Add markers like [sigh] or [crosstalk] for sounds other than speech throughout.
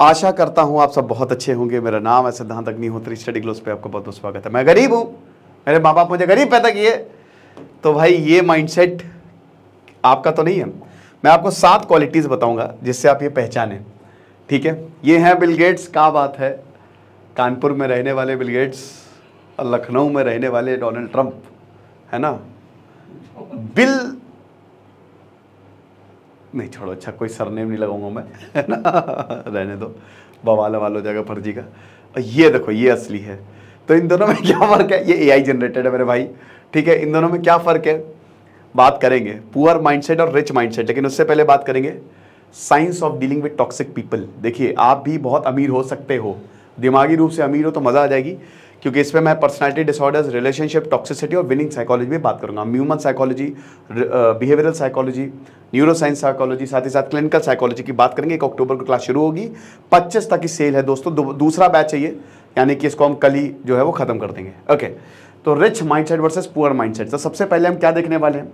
आशा करता हूँ आप सब बहुत अच्छे होंगे मेरा नाम है सिद्धांत अग्निहोत्री स्टडी ग्लोस पे आपका बहुत बहुत स्वागत है मैं गरीब हूँ मेरे माँ बाप मुझे गरीब पैदा किए तो भाई ये माइंडसेट आपका तो नहीं है मैं आपको सात क्वालिटीज़ बताऊंगा जिससे आप ये पहचानें ठीक है ये हैं बिल गेट्स का बात है कानपुर में रहने वाले बिल गेट्स और लखनऊ में रहने वाले डोनाल्ड ट्रंप है ना बिल नहीं छोड़ो अच्छा कोई सरनेम नहीं लगाऊंगा मैं ना रहने दो बवाल वाल हो जाएगा फर्जी का ये देखो ये असली है तो इन दोनों में [laughs] क्या फ़र्क है ये आई जनरेटेड है मेरे भाई ठीक है इन दोनों में क्या फ़र्क है बात करेंगे पुअर माइंडसेट और रिच माइंडसेट लेकिन उससे पहले बात करेंगे science of dealing with toxic people देखिए आप भी बहुत अमीर हो सकते हो दिमागी रूप से अमीर हो तो मज़ा आ जाएगी क्योंकि इसमें मैं पर्सनैलिटी डिसऑर्डर्स रिलेशनशिप टॉक्सिसिटी और विनिंग साइकोलॉजी भी बात करूंगा human psychology behavioural psychology neuroscience psychology साथ ही साथ क्लिनिकल साइकोलॉजी की बात करेंगे एक अक्टूबर को क्लास शुरू होगी पच्चीस तक की सेल है दोस्तों दूसरा बैच चाहिए यानी कि इसको हम कल ही जो है वो खत्म कर देंगे ओके तो rich mindset versus poor mind तो सबसे पहले हम क्या देखने वाले हैं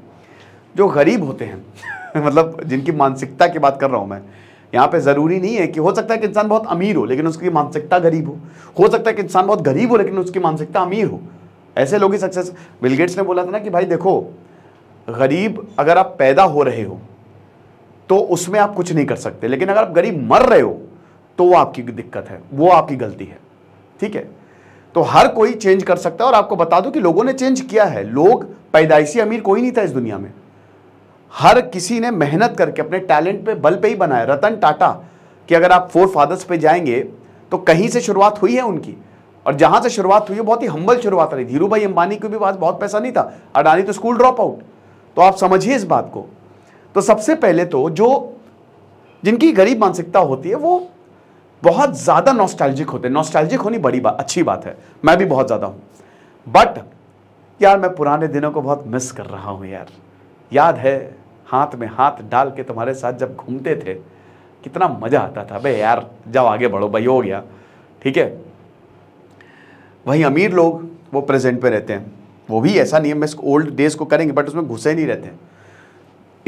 जो गरीब होते हैं [laughs] मतलब जिनकी मानसिकता की बात कर रहा हूँ मैं यहाँ पे ज़रूरी नहीं है कि हो सकता है कि इंसान बहुत अमीर हो लेकिन उसकी मानसिकता गरीब हो हो सकता है कि इंसान बहुत गरीब हो लेकिन उसकी मानसिकता अमीर हो ऐसे लोग ही सक्सेस बिलगेट्स ने बोला था ना कि भाई देखो गरीब अगर आप पैदा हो रहे हो तो उसमें आप कुछ नहीं कर सकते लेकिन अगर आप गरीब मर रहे हो तो वो आपकी दिक्कत है वो आपकी गलती है ठीक है तो हर कोई चेंज कर सकता है और आपको बता दूं कि लोगों ने चेंज किया है लोग पैदाइशी अमीर कोई नहीं था इस दुनिया में हर किसी ने मेहनत करके अपने टैलेंट पे बल पे ही बनाया रतन टाटा कि अगर आप फोर फादर्स पे जाएंगे तो कहीं से शुरुआत हुई है उनकी और जहां से शुरुआत हुई है बहुत ही हम्बल शुरुआत रही धीरू भाई अंबानी को भी पास बहुत पैसा नहीं था अडानी तो स्कूल ड्रॉप आउट तो आप समझिए इस बात को तो सबसे पहले तो जो जिनकी गरीब मानसिकता होती है वो बहुत ज़्यादा नॉस्टैल्जिक होते हैं नॉस्टैल्जिक होनी बड़ी बात अच्छी बात है मैं भी बहुत ज़्यादा हूँ बट यार मैं पुराने दिनों को बहुत मिस कर रहा हूँ यार याद है हाथ में हाथ डाल के तुम्हारे साथ जब घूमते थे कितना मज़ा आता था भाई यार जाओ आगे बढ़ो भाई हो गया ठीक है वहीं अमीर लोग वो प्रेजेंट पे रहते हैं वो भी ऐसा नियम है इसको ओल्ड डेज को करेंगे बट उसमें घुसे नहीं रहते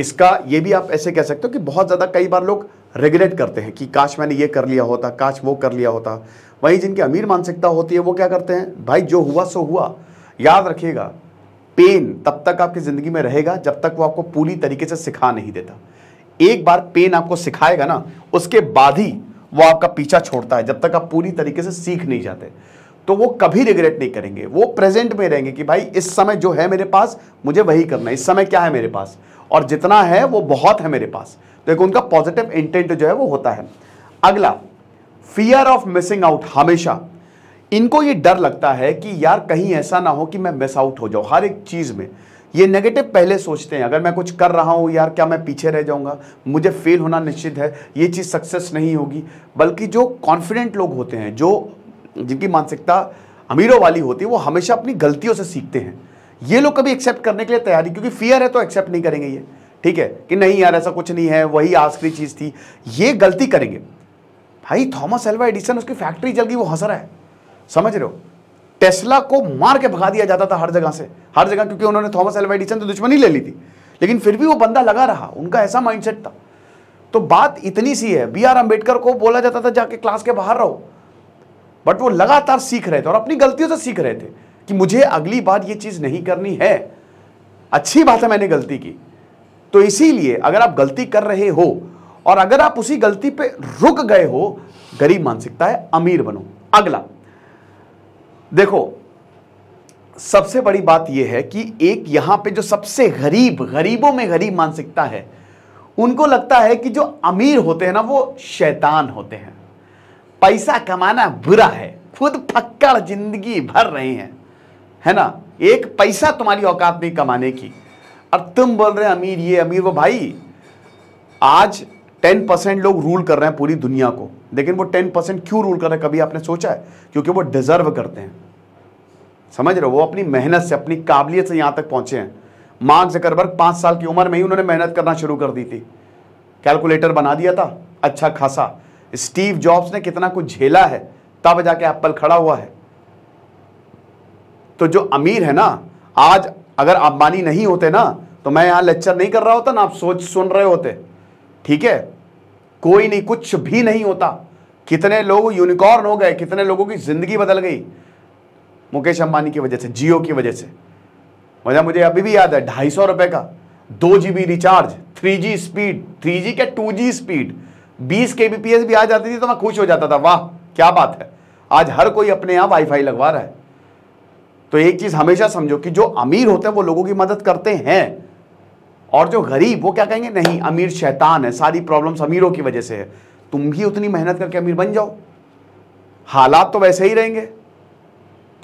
इसका ये भी आप ऐसे कह सकते हो कि बहुत ज़्यादा कई बार लोग रिग्रेट करते हैं कि काश मैंने ये कर लिया होता काश वो कर लिया होता वहीं जिनकी अमीर मानसिकता होती है वो क्या करते हैं भाई जो हुआ सो हुआ याद रखिएगा पेन तब तक आपकी ज़िंदगी में रहेगा जब तक वो आपको पूरी तरीके से सिखा नहीं देता एक बार पेन आपको सिखाएगा ना उसके बाद ही वो आपका पीछा छोड़ता है जब तक आप पूरी तरीके से सीख नहीं जाते तो वो कभी रिग्रेट नहीं करेंगे वो प्रेजेंट में रहेंगे कि भाई इस समय जो है मेरे पास मुझे वही करना है इस समय क्या है मेरे पास और जितना है वो बहुत है मेरे पास तो एक उनका पॉजिटिव इंटेंट जो है वो होता है अगला फियर ऑफ मिसिंग आउट हमेशा इनको ये डर लगता है कि यार कहीं ऐसा ना हो कि मैं मिस आउट हो जाऊँ हर एक चीज़ में ये नेगेटिव पहले सोचते हैं अगर मैं कुछ कर रहा हूँ यार क्या मैं पीछे रह जाऊँगा मुझे फेल होना निश्चित है ये चीज़ सक्सेस नहीं होगी बल्कि जो कॉन्फिडेंट लोग होते हैं जो जिनकी मानसिकता अमीरों वाली होती है वो हमेशा अपनी गलतियों से सीखते हैं ये लोग कभी एक्सेप्ट करने के लिए तैयारी क्योंकि फियर है तो एक्सेप्ट नहीं करेंगे ये ठीक है कि नहीं यार ऐसा कुछ नहीं है वही आखिरी चीज़ थी ये गलती करेंगे भाई थॉमस एल्वा एडिसन उसकी फैक्ट्री जल गई वो हंस रहा है समझ रहे हो टेस्ला को मार के भगा दिया जाता था हर जगह से हर जगह क्योंकि उन्होंने थॉमस एल्वा एडिसन तो दुश्मनी ले ली थी लेकिन फिर भी वो बंदा लगा रहा उनका ऐसा माइंडसेट था तो बात इतनी सी है बी आर अम्बेडकर को बोला जाता था जाके क्लास के बाहर रहो बट वो लगातार सीख रहे थे और अपनी गलतियों से सीख रहे थे कि मुझे अगली बार ये चीज़ नहीं करनी है अच्छी बात है मैंने गलती की तो इसीलिए अगर आप गलती कर रहे हो और अगर आप उसी गलती पे रुक गए हो गरीब मानसिकता है अमीर बनो अगला देखो सबसे बड़ी बात यह है कि एक यहां पे जो सबसे गरीब गरीबों में गरीब मानसिकता है उनको लगता है कि जो अमीर होते हैं ना वो शैतान होते हैं पैसा कमाना बुरा है खुद फक्कड़ जिंदगी भर रहे हैं है ना एक पैसा तुम्हारी औकात नहीं कमाने की और तुम बोल रहे हैं अमीर ये अमीर वो भाई आज टेन परसेंट लोग रूल कर रहे हैं पूरी दुनिया को लेकिन वो टेन परसेंट क्यों रूल कर रहे हैं कभी आपने सोचा है क्योंकि वो डिजर्व करते हैं समझ रहे हो वो अपनी मेहनत से अपनी काबिलियत से यहाँ तक पहुँचे हैं से जकरबर्ग पाँच साल की उम्र में ही उन्होंने मेहनत करना शुरू कर दी थी कैलकुलेटर बना दिया था अच्छा खासा स्टीव जॉब्स ने कितना कुछ झेला है तब जाके एप्पल खड़ा हुआ है तो जो अमीर है ना आज अगर अंबानी नहीं होते ना तो मैं यहां लेक्चर नहीं कर रहा होता ना आप सोच सुन रहे होते ठीक है कोई नहीं कुछ भी नहीं होता कितने लोग यूनिकॉर्न हो गए कितने लोगों की जिंदगी बदल गई मुकेश अंबानी की वजह से जियो की वजह से मजा मुझे अभी भी याद है ढाई सौ रुपये का दो G B recharge three G speed three G क्या टू जी स्पीड बीस के बी पी एस भी आ जाती थी तो मैं खुश हो जाता था वाह क्या बात है आज हर कोई अपने यहाँ वाईफाई लगवा रहा है तो एक चीज़ हमेशा समझो कि जो अमीर होते हैं वो लोगों की मदद करते हैं और जो गरीब वो क्या कहेंगे नहीं अमीर शैतान है सारी प्रॉब्लम्स अमीरों की वजह से है तुम भी उतनी मेहनत करके अमीर बन जाओ हालात तो वैसे ही रहेंगे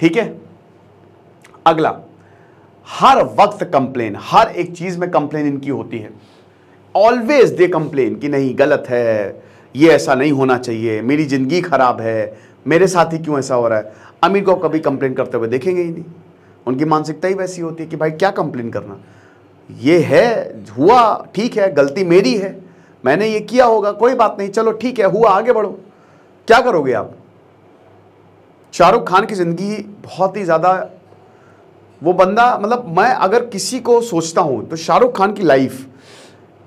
ठीक है अगला हर वक्त कंप्लेन हर एक चीज में कंप्लेन इनकी होती है ऑलवेज दे कंप्लेन कि नहीं गलत है ये ऐसा नहीं होना चाहिए मेरी ज़िंदगी ख़राब है मेरे साथ ही क्यों ऐसा हो रहा है अमीर को कभी कंप्लेन करते हुए देखेंगे ही नहीं उनकी मानसिकता ही वैसी होती है कि भाई क्या कंप्लेन करना ये है हुआ ठीक है गलती मेरी है मैंने ये किया होगा कोई बात नहीं चलो ठीक है हुआ आगे बढ़ो क्या करोगे आप शाहरुख खान की ज़िंदगी बहुत ही ज़्यादा वो बंदा मतलब मैं अगर किसी को सोचता हूँ तो शाहरुख खान की लाइफ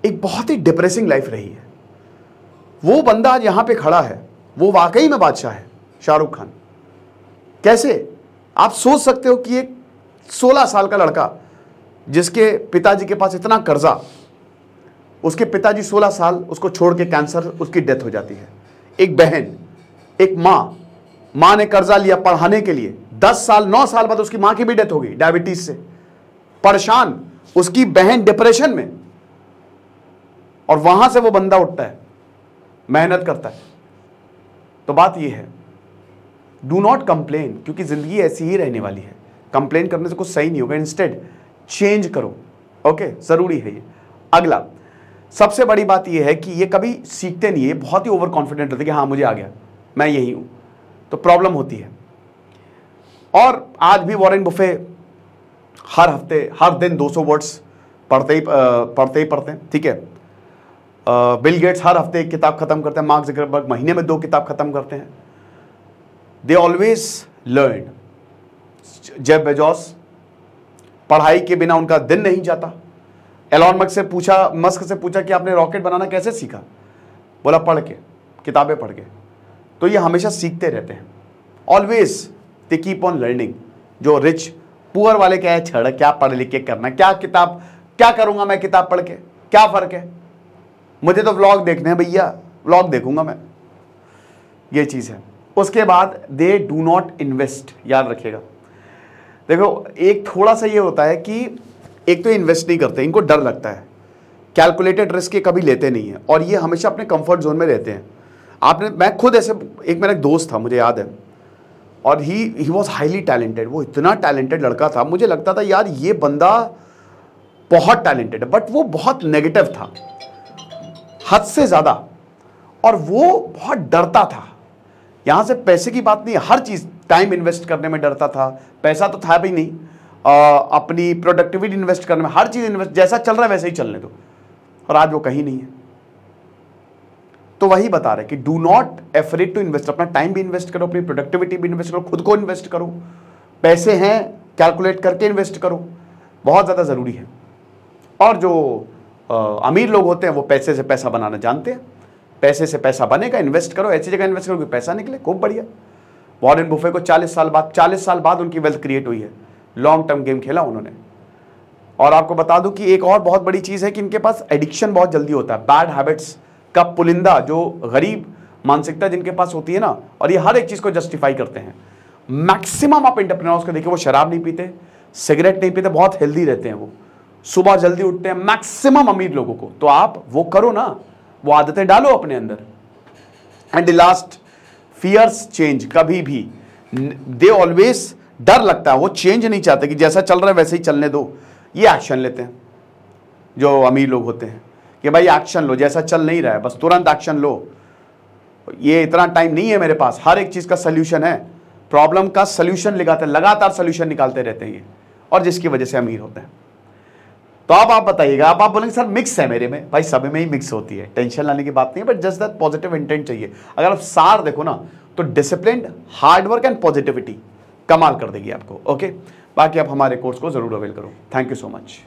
एक बहुत ही डिप्रेसिंग लाइफ रही है वो बंदा आज यहाँ पे खड़ा है वो वाकई में बादशाह है शाहरुख खान कैसे आप सोच सकते हो कि एक 16 साल का लड़का जिसके पिताजी के पास इतना कर्जा उसके पिताजी 16 साल उसको छोड़ के कैंसर उसकी डेथ हो जाती है एक बहन एक माँ मां ने कर्जा लिया पढ़ाने के लिए दस साल नौ साल बाद उसकी मां की भी डेथ हो गई डायबिटीज से परेशान उसकी बहन डिप्रेशन में और वहां से वो बंदा उठता है मेहनत करता है तो बात यह है डू नॉट कंप्लेन क्योंकि जिंदगी ऐसी ही रहने वाली है कंप्लेन करने से कुछ सही नहीं होगा इंस्टेड चेंज करो ओके जरूरी है ये अगला सबसे बड़ी बात यह है कि ये कभी सीखते नहीं है बहुत ही ओवर कॉन्फिडेंट रहते कि हाँ मुझे आ गया मैं यही हूं तो प्रॉब्लम होती है और आज भी वॉरेन बुफे हर हफ्ते हर दिन 200 वर्ड्स पढ़ते ही पढ़ते ही पढ़ते हैं ठीक है बिल गेट्स हर हफ्ते एक किताब ख़त्म करते हैं मार्क जकरबर्ग महीने में दो किताब ख़त्म करते हैं they always learn Jeff Bezos पढ़ाई के बिना उनका दिन नहीं जाता एलॉन मक से पूछा मस्क से पूछा कि आपने रॉकेट बनाना कैसे सीखा बोला पढ़ के किताबें पढ़ के तो ये हमेशा सीखते रहते हैं always they keep on learning जो रिच पुअर वाले क्या है छड़ क्या पढ़ लिख के करना क्या किताब क्या करूंगा मैं किताब पढ़ के क्या फ़र्क है मुझे तो व्लॉग देखने हैं भैया व्लॉग देखूंगा मैं ये चीज़ है उसके बाद दे डू नॉट इन्वेस्ट याद रखिएगा देखो एक थोड़ा सा ये होता है कि एक तो इन्वेस्ट नहीं करते इनको डर लगता है कैलकुलेटेड रिस्क ये कभी लेते नहीं है और ये हमेशा अपने कंफर्ट जोन में रहते हैं आपने मैं खुद ऐसे एक मेरा एक दोस्त था मुझे याद है और he he was highly talented वो इतना टैलेंटेड लड़का था मुझे लगता था यार ये बंदा बहुत टैलेंटेड है बट वो बहुत नेगेटिव था हद से ज़्यादा और वो बहुत डरता था यहाँ से पैसे की बात नहीं हर चीज़ टाइम इन्वेस्ट करने में डरता था पैसा तो था भी नहीं आ, अपनी प्रोडक्टिविटी इन्वेस्ट करने में हर चीज़ इन्वेस्ट जैसा चल रहा है वैसे ही चलने दो और आज वो कहीं नहीं है तो वही बता रहे कि do not afraid to invest अपना टाइम भी इन्वेस्ट करो अपनी प्रोडक्टिविटी भी इन्वेस्ट करो खुद को इन्वेस्ट करो पैसे हैं कैलकुलेट करके इन्वेस्ट करो बहुत ज़्यादा ज़रूरी है और जो आ, अमीर लोग होते हैं वो पैसे से पैसा बनाना जानते हैं पैसे से पैसा बनेगा इन्वेस्ट करो ऐसी जगह इन्वेस्ट करो कि पैसा निकले खूब बढ़िया वॉरेन बुफे को 40 साल बाद 40 साल बाद उनकी वेल्थ क्रिएट हुई है लॉन्ग टर्म गेम खेला उन्होंने और आपको बता दूं कि एक और बहुत बड़ी चीज़ है कि इनके पास एडिक्शन बहुत जल्दी होता है बैड हैबिट्स का पुलिंदा जो गरीब मानसिकता जिनके पास होती है ना और ये हर एक चीज़ को जस्टिफाई करते हैं मैक्सिमम आप इंटरप्रेन्योर्स को देखिए वो शराब नहीं पीते सिगरेट नहीं पीते बहुत हेल्दी रहते हैं वो सुबह जल्दी उठते हैं मैक्सिमम अमीर लोगों को तो आप वो करो ना वो आदतें डालो अपने अंदर and the last fears change कभी भी दे ऑलवेज डर लगता है वो चेंज नहीं चाहते कि जैसा चल रहा है वैसे ही चलने दो ये एक्शन लेते हैं जो अमीर लोग होते हैं कि भाई एक्शन लो जैसा चल नहीं रहा है बस तुरंत एक्शन लो ये इतना टाइम नहीं है मेरे पास हर एक चीज़ का सोल्यूशन है प्रॉब्लम का सोल्यूशन लगाते हैं लगातार सोल्यूशन निकालते रहते हैं और जिसकी वजह से अमीर होते हैं तो अब आप बताइएगा आप आप बोलेंगे सर मिक्स है मेरे में भाई सभी में ही मिक्स होती है टेंशन लाने की बात नहीं है but just that positive intent चाहिए अगर आप सार देखो ना तो डिसिप्लिन हार्डवर्क एंड पॉजिटिविटी कमाल कर देगी आपको ओके बाकी आप हमारे कोर्स को जरूर अवेल करो थैंक यू सो मच